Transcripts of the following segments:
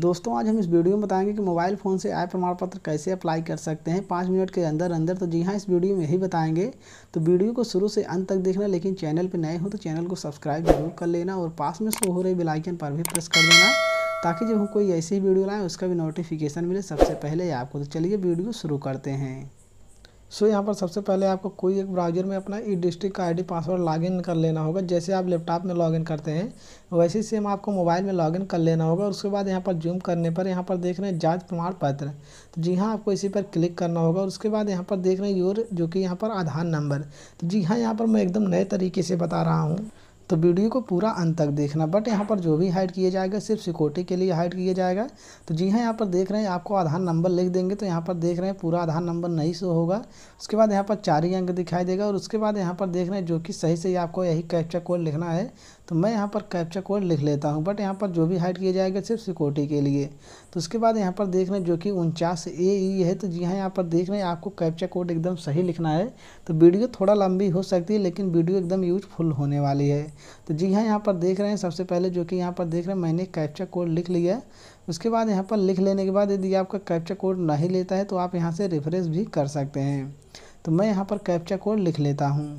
दोस्तों आज हम इस वीडियो में बताएंगे कि मोबाइल फ़ोन से आय प्रमाण पत्र कैसे अप्लाई कर सकते हैं पाँच मिनट के अंदर अंदर तो जी हाँ इस वीडियो में यही बताएंगे तो वीडियो को शुरू से अंत तक देखना लेकिन चैनल पर नए हो तो चैनल को सब्सक्राइब जरूर कर लेना और पास में शो हो रही बेलाइकन पर भी प्रेस कर देना ताकि जब हम कोई ऐसी वीडियो लाएँ उसका भी नोटिफिकेशन मिले सबसे पहले आपको तो चलिए वीडियो शुरू करते हैं सो so, यहाँ पर सबसे पहले आपको कोई एक ब्राउज़र में अपना ई डिस्ट्रिक्ट का आईडी पासवर्ड लॉगिन कर लेना होगा जैसे आप लैपटॉप में लॉगिन करते हैं वैसे ही सेम आपको मोबाइल में लॉगिन कर लेना होगा और उसके बाद यहाँ पर जूम करने पर यहाँ पर देख रहे हैं जाँच प्रमाण पत्र तो जी हाँ आपको इसी पर क्लिक करना होगा और उसके बाद यहाँ पर देख रहे हैं योर जो कि यहाँ पर आधार नंबर तो जी हाँ यहाँ पर मैं एकदम नए तरीके से बता रहा हूँ तो वीडियो को पूरा अंत तक देखना बट यहाँ पर जो भी हाइड किया जाएगा सिर्फ सिक्योरिटी के लिए हाइड किया जाएगा तो जी हाँ यहाँ पर देख रहे हैं आपको आधार नंबर लिख देंगे तो यहाँ पर देख रहे हैं पूरा आधार नंबर नहीं शो होगा उसके बाद यहाँ पर चार ही अंक दिखाई देगा और उसके बाद यहाँ पर देख रहे हैं जो कि सही से आपको यही कैप्चा कोड लिखना है तो मैं यहाँ पर कैप्चा कोड लिख लेता हूँ बट यहाँ पर जो भी हाइड किया जाएगा सिर्फ सिक्योरिटी के लिए तो उसके बाद यहाँ पर देख रहे हैं जो कि उनचास ए ई e है तो जी हाँ यहाँ पर देख रहे हैं आपको कैप्चा कोड एकदम सही लिखना है तो वीडियो थोड़ा लंबी हो सकती है लेकिन वीडियो एकदम यूजफुल होने वाली है तो जी हाँ यहाँ पर देख रहे हैं सबसे पहले जो कि यहाँ पर देख रहे हैं मैंने कैप्चा कोड लिख लिया उसके बाद यहाँ पर लिख लेने के बाद यदि आपका कैप्चा कोड नहीं लेता है तो आप यहाँ से रिफ्रेश भी कर सकते हैं तो मैं यहाँ पर कैप्चा कोड लिख लेता हूँ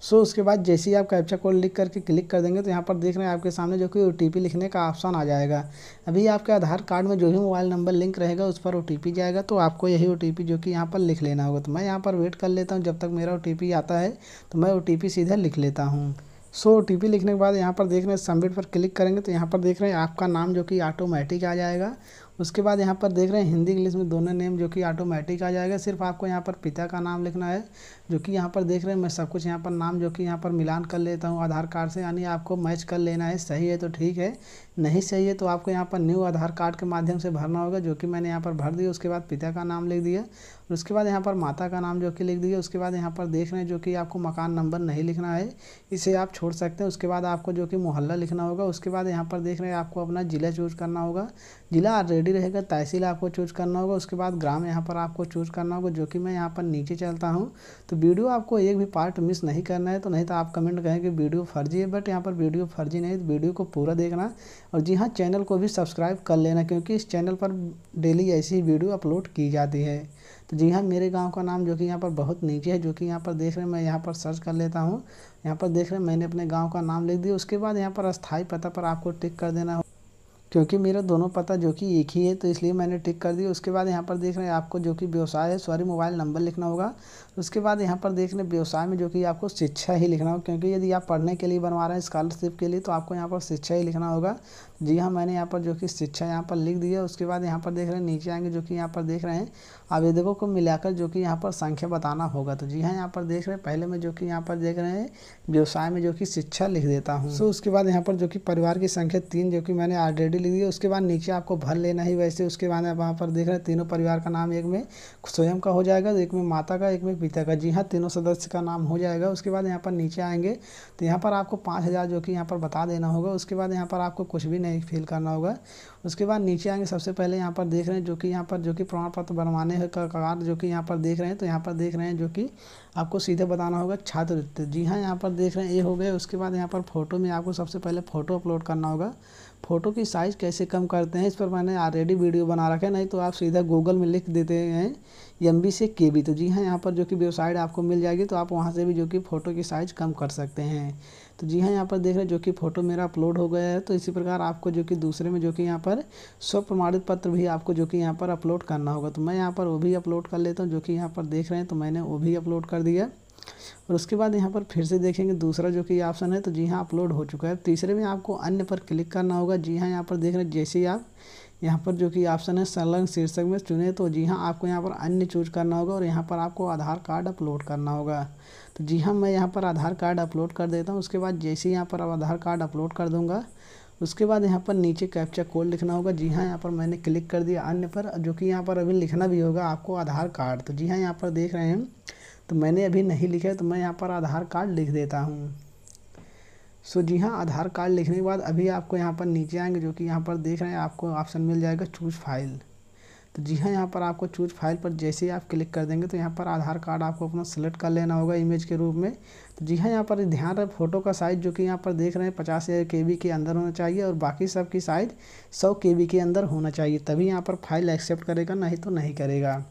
सो so, उसके बाद जैसे ही आप कैप्चा कोड लिख करके क्लिक कर देंगे तो यहाँ पर देख रहे हैं आपके सामने जो कि ओ लिखने का ऑप्शन आ जाएगा अभी आपके आधार कार्ड में जो भी मोबाइल नंबर लिंक रहेगा उस पर ओ जाएगा तो आपको यही ओ जो कि यहाँ पर लिख लेना होगा तो मैं यहाँ पर वेट कर लेता हूँ जब तक मेरा ओ आता है तो मैं ओ सीधा लिख लेता हूँ सो ओ लिखने के बाद यहाँ पर देख रहे हैं सबमिट पर क्लिक करेंगे तो यहाँ पर देख रहे हैं आपका नाम जो कि ऑटोमेटिक आ जाएगा उसके बाद यहाँ पर देख रहे हैं हिंदी इंग्लिश में दोनों नेम जो कि ऑटोमेटिक आ जाएगा सिर्फ आपको यहाँ पर पिता का नाम लिखना है जो कि यहाँ पर देख रहे हैं मैं सब कुछ यहाँ पर नाम जो कि यहाँ पर मिलान कर लेता हूँ आधार कार्ड से यानी आपको मैच कर लेना है सही है तो ठीक है नहीं सही है तो आपको यहाँ पर न्यू आधार कार्ड के माध्यम से भरना होगा जो कि मैंने यहाँ पर भर दिया उसके बाद पिता का नाम लिख दिया और उसके बाद यहाँ पर माता का नाम जो कि लिख दिया उसके बाद यहाँ पर देख रहे हैं जो कि आपको मकान नंबर नहीं लिखना है इसे आप छोड़ सकते हैं उसके बाद आपको जो कि मोहल्ला लिखना होगा उसके बाद यहाँ पर देख रहे हैं आपको अपना ज़िला चूज करना होगा ज़िला रेडी रहेगा तहसील आपको चूज करना होगा उसके बाद ग्राम यहाँ पर आपको चूज करना होगा जो कि मैं यहाँ पर नीचे चलता हूँ तो वीडियो आपको एक भी पार्ट मिस नहीं करना है तो नहीं तो आप कमेंट करें कि वीडियो फर्जी है बट यहाँ पर वीडियो फर्जी नहीं वीडियो को पूरा देखना और जी हाँ चैनल को भी सब्सक्राइब कर लेना क्योंकि इस चैनल पर डेली ऐसी वीडियो अपलोड की जाती है तो जी हाँ मेरे गाँव का नाम जो कि यहाँ पर बहुत नीचे है जो कि यहाँ पर देख रहे मैं यहाँ पर सर्च कर लेता हूँ यहाँ पर देख रहे मैंने अपने गाँव का नाम लिख दिया उसके बाद यहाँ पर अस्थायी पता पर आपको टिक कर देना क्योंकि मेरा दोनों पता जो कि एक ही है तो इसलिए मैंने टिक कर दिया उसके बाद यहाँ पर देख रहे हैं आपको जो कि व्यवसाय है सॉरी मोबाइल नंबर लिखना होगा उसके बाद यहाँ पर देख रहे हैं व्यवसाय में जो कि आपको शिक्षा ही लिखना होगा क्योंकि यदि आप पढ़ने के लिए बनवा रहे हैं स्कॉलरशिप के लिए तो आपको यहाँ पर शिक्षा ही लिखना होगा जी हाँ मैंने यहाँ पर जो कि शिक्षा यहाँ पर लिख दिया उसके बाद यहाँ पर देख रहे हैं नीचे आएंगे जो कि यहाँ पर देख रहे हैं आवेदकों को मिलाकर जो कि यहाँ पर संख्या बताना होगा तो जी हाँ यहाँ पर देख रहे हैं पहले में जो कि यहाँ पर देख रहे हैं व्यवसाय में जो कि शिक्षा लिख देता हूँ सो so, उसके बाद यहाँ पर जो कि परिवार की संख्या तीन जो कि मैंने ऑलरेडी लिख दी है उसके बाद नीचे आपको भर लेना ही वैसे उसके बाद आप वहाँ पर देख रहे हैं तीनों परिवार का नाम एक में स्वयं का हो जाएगा एक में माता का एक में पिता का जी हाँ तीनों सदस्य का नाम हो जाएगा उसके बाद यहाँ पर नीचे आएंगे तो यहाँ पर आपको पाँच हज़ार जो कि यहाँ पर बता देना होगा उसके बाद यहाँ पर आपको कुछ भी नहीं फील करना होगा उसके बाद नीचे आएंगे सबसे पहले यहाँ पर देख रहे हैं जो कि यहाँ पर जो कि प्रमाण पत्र बनवाने का कगार जो कि यहाँ पर देख रहे हैं तो यहाँ पर देख रहे हैं जो कि आपको सीधे बताना होगा छात्रवृत्ति जी हाँ यहाँ पर देख रहे हैं ये हो गए उसके बाद यहाँ पर फोटो में आपको सबसे पहले फ़ोटो अपलोड करना होगा फ़ोटो की साइज़ कैसे कम करते हैं इस पर मैंने ऑलरेडी वीडियो बना रखा है नहीं तो आप सीधा गूगल में लिख देते हैं एम बी से के बी तो जी हाँ यहाँ पर जो कि वेबसाइट आपको मिल जाएगी तो आप वहाँ से भी जो कि फ़ोटो की साइज़ कम कर सकते हैं तो जी हाँ यहाँ पर देख रहे हैं जो कि फ़ोटो मेरा अपलोड हो गया है तो इसी प्रकार आपको जो कि दूसरे में जो कि यहाँ पर स्व प्रमाणित पत्र भी आपको जो कि यहाँ पर अपलोड करना होगा तो मैं यहाँ पर वो भी अपलोड कर लेता हूँ जो कि यहाँ पर देख रहे हैं तो मैंने वो भी अपलोड कर दिया और उसके बाद यहाँ पर फिर से देखेंगे दूसरा जो कि ऑप्शन है तो जी हाँ अपलोड हो चुका है तीसरे में आपको अन्य पर क्लिक करना होगा जी हाँ यहाँ पर देख रहे हैं जैसे ही आप यहाँ पर जो कि ऑप्शन है संलग्न शीर्षक में चुने तो जी हाँ आपको यहाँ पर अन्य चूज करना होगा और यहाँ पर आपको आधार कार्ड अपलोड करना होगा तो जी हाँ मैं यहाँ पर आधार कार्ड अपलोड कर देता हूँ उसके बाद जैसे ही यहाँ पर आधार कार्ड अपलोड कर दूँगा उसके बाद यहाँ पर नीचे कैप्चा कोड लिखना होगा जी हाँ यहाँ पर मैंने क्लिक कर दिया अन्य पर जो कि यहाँ पर अभी लिखना भी होगा आपको आधार कार्ड तो जी हाँ यहाँ पर देख रहे हैं तो मैंने अभी नहीं लिखा तो मैं यहाँ पर आधार कार्ड लिख देता हूँ सो जी हाँ आधार कार्ड लिखने के बाद अभी आपको यहाँ पर नीचे आएंगे जो कि यहाँ पर देख रहे हैं आपको ऑप्शन मिल जाएगा चूज फाइल तो जी हाँ यहाँ पर आपको चूज फाइल पर जैसे ही आप क्लिक कर देंगे तो यहाँ पर आधार कार्ड आपको अपना सेलेक्ट कर लेना होगा इमेज के रूप में तो जी हाँ यहाँ पर ध्यान रहे फ़ोटो का साइज़ जो कि यहाँ पर देख रहे हैं पचास के बी के अंदर होना चाहिए और बाकी सब की साइज़ सौ के बी के अंदर होना चाहिए तभी यहाँ पर फाइल एक्सेप्ट करेगा नहीं तो नहीं करेगा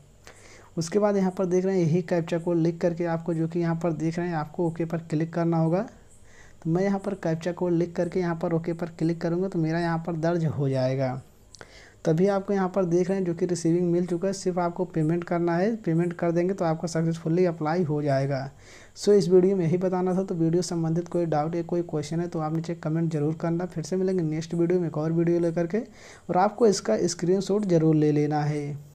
उसके बाद यहाँ पर देख रहे हैं यही कैप्चा को लिख करके आपको जो कि यहाँ पर देख रहे हैं आपको ओके पर क्लिक करना होगा तो मैं यहाँ पर कैप्चा को लिख करके यहाँ पर ओके पर क्लिक करूँगा तो मेरा यहाँ पर दर्ज हो जाएगा तभी आपको यहाँ पर देख रहे हैं जो कि रिसीविंग मिल चुका है सिर्फ आपको पेमेंट करना है पेमेंट कर देंगे तो आपका सक्सेसफुली अप्लाई हो जाएगा सो इस वीडियो में यही बताना था तो वीडियो संबंधित कोई डाउट या कोई क्वेश्चन है तो आप नीचे कमेंट जरूर करना फिर से मिलेंगे नेक्स्ट वीडियो में एक और वीडियो लेकर के और आपको इसका स्क्रीन जरूर ले लेना है